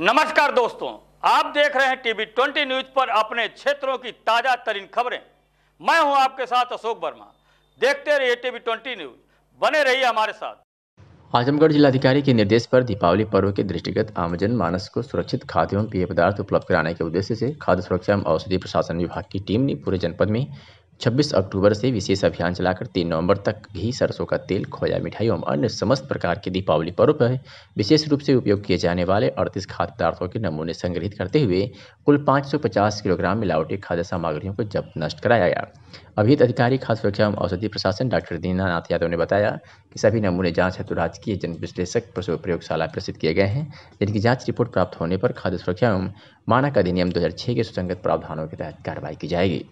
नमस्कार दोस्तों आप देख रहे हैं टीवी ट्वेंटी न्यूज पर अपने क्षेत्रों की ताजा तरीन खबरें मैं हूं आपके साथ अशोक वर्मा देखते रहिए टीवी ट्वेंटी न्यूज बने रहिए हमारे साथ आजमगढ़ जिलाधिकारी के निर्देश पर दीपावली पर्व के दृष्टिगत आमजन मानस को सुरक्षित खाद्य एवं पेय पदार्थ उपलब्ध कराने के उद्देश्य से खाद्य सुरक्षा एवं औषधि प्रशासन विभाग की टीम ने पूरे जनपद में 26 अक्टूबर से विशेष अभियान चलाकर 3 नवंबर तक घी सरसों का तेल खोया मिठाई एवं अन्य समस्त प्रकार के दीपावली पर्व पर विशेष रूप से उपयोग किए जाने वाले अड़तीस खाद्य पदार्थों के नमूने संग्रहित करते हुए कुल 550 किलोग्राम मिलावटी खाद्य सामग्रियों को जब्त नष्ट कराया गया अभिहित अधिकारी खाद्य सुरक्षा एवं औषधि प्रशासन डॉक्टर दीनानाथ यादव ने बताया कि सभी नमूने जाँच हेतु राजकीय जन विश्लेषक प्रयोगशाला प्रस्तुत किए गए हैं जिनकी जाँच रिपोर्ट प्राप्त होने पर खाद्य सुरक्षा एवं मानक अधिनियम दो के सुसंगत प्रावधानों के तहत कार्रवाई की जाएगी